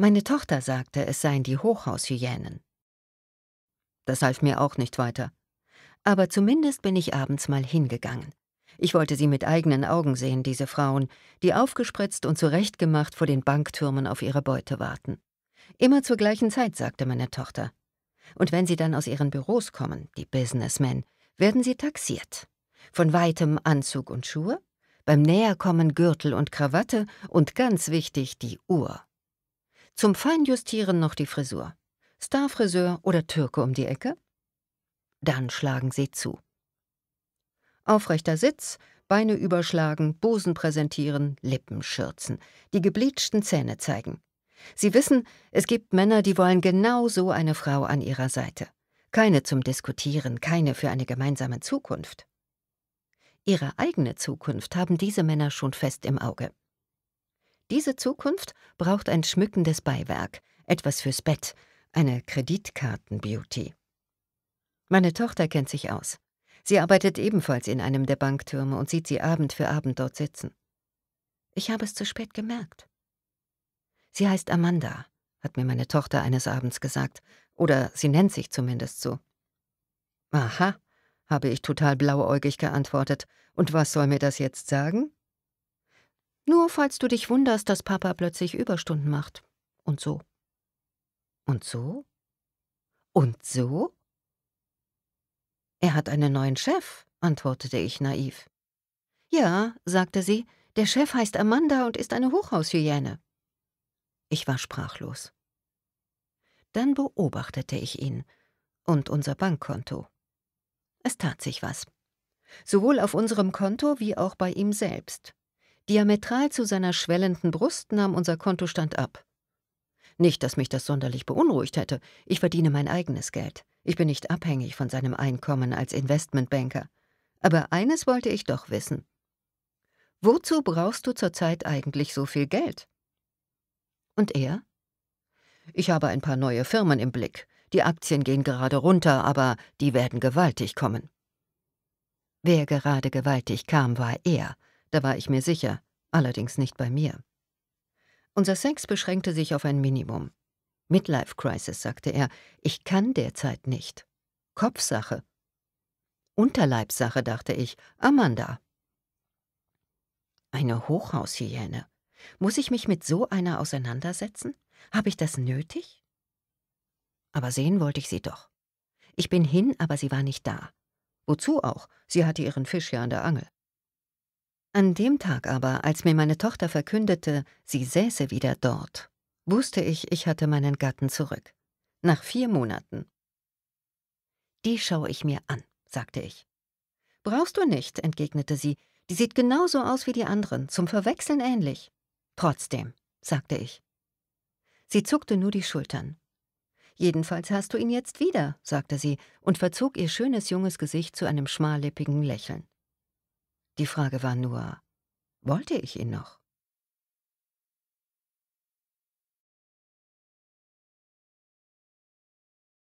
Meine Tochter sagte, es seien die Hochhaushyänen. Das half mir auch nicht weiter. Aber zumindest bin ich abends mal hingegangen. Ich wollte sie mit eigenen Augen sehen, diese Frauen, die aufgespritzt und zurechtgemacht vor den Banktürmen auf ihre Beute warten. Immer zur gleichen Zeit, sagte meine Tochter. Und wenn sie dann aus ihren Büros kommen, die Businessmen, werden sie taxiert. Von weitem Anzug und Schuhe, beim Näherkommen Gürtel und Krawatte und ganz wichtig die Uhr. Zum Feinjustieren noch die Frisur. Starfriseur oder Türke um die Ecke? Dann schlagen sie zu. Aufrechter Sitz, Beine überschlagen, Busen präsentieren, Lippen schürzen, die gebleachten Zähne zeigen. Sie wissen, es gibt Männer, die wollen genau so eine Frau an ihrer Seite. Keine zum Diskutieren, keine für eine gemeinsame Zukunft. Ihre eigene Zukunft haben diese Männer schon fest im Auge. Diese Zukunft braucht ein schmückendes Beiwerk, etwas fürs Bett, eine Kreditkarten-Beauty. Meine Tochter kennt sich aus. Sie arbeitet ebenfalls in einem der Banktürme und sieht sie Abend für Abend dort sitzen. Ich habe es zu spät gemerkt. Sie heißt Amanda, hat mir meine Tochter eines Abends gesagt, oder sie nennt sich zumindest so. Aha, habe ich total blauäugig geantwortet, und was soll mir das jetzt sagen? Nur falls du dich wunderst, dass Papa plötzlich Überstunden macht. Und so. Und so? Und so? Er hat einen neuen Chef, antwortete ich naiv. Ja, sagte sie, der Chef heißt Amanda und ist eine Hochhaushyäne. Ich war sprachlos. Dann beobachtete ich ihn und unser Bankkonto. Es tat sich was. Sowohl auf unserem Konto wie auch bei ihm selbst. Diametral zu seiner schwellenden Brust nahm unser Kontostand ab. Nicht, dass mich das sonderlich beunruhigt hätte. Ich verdiene mein eigenes Geld. Ich bin nicht abhängig von seinem Einkommen als Investmentbanker. Aber eines wollte ich doch wissen. Wozu brauchst du zurzeit eigentlich so viel Geld? Und er? Ich habe ein paar neue Firmen im Blick. Die Aktien gehen gerade runter, aber die werden gewaltig kommen. Wer gerade gewaltig kam, war er, da war ich mir sicher, allerdings nicht bei mir. Unser Sex beschränkte sich auf ein Minimum. Midlife Crisis, sagte er, ich kann derzeit nicht. Kopfsache. Unterleibsache, dachte ich, Amanda. Eine Hochhaushyäne. Muss ich mich mit so einer auseinandersetzen? Habe ich das nötig? Aber sehen wollte ich sie doch. Ich bin hin, aber sie war nicht da. Wozu auch? Sie hatte ihren Fisch ja an der Angel. An dem Tag aber, als mir meine Tochter verkündete, sie säße wieder dort, wusste ich, ich hatte meinen Gatten zurück. Nach vier Monaten. Die schaue ich mir an, sagte ich. Brauchst du nicht, entgegnete sie. Die sieht genauso aus wie die anderen, zum Verwechseln ähnlich. Trotzdem, sagte ich. Sie zuckte nur die Schultern. Jedenfalls hast du ihn jetzt wieder, sagte sie und verzog ihr schönes junges Gesicht zu einem schmallippigen Lächeln. Die Frage war nur, wollte ich ihn noch?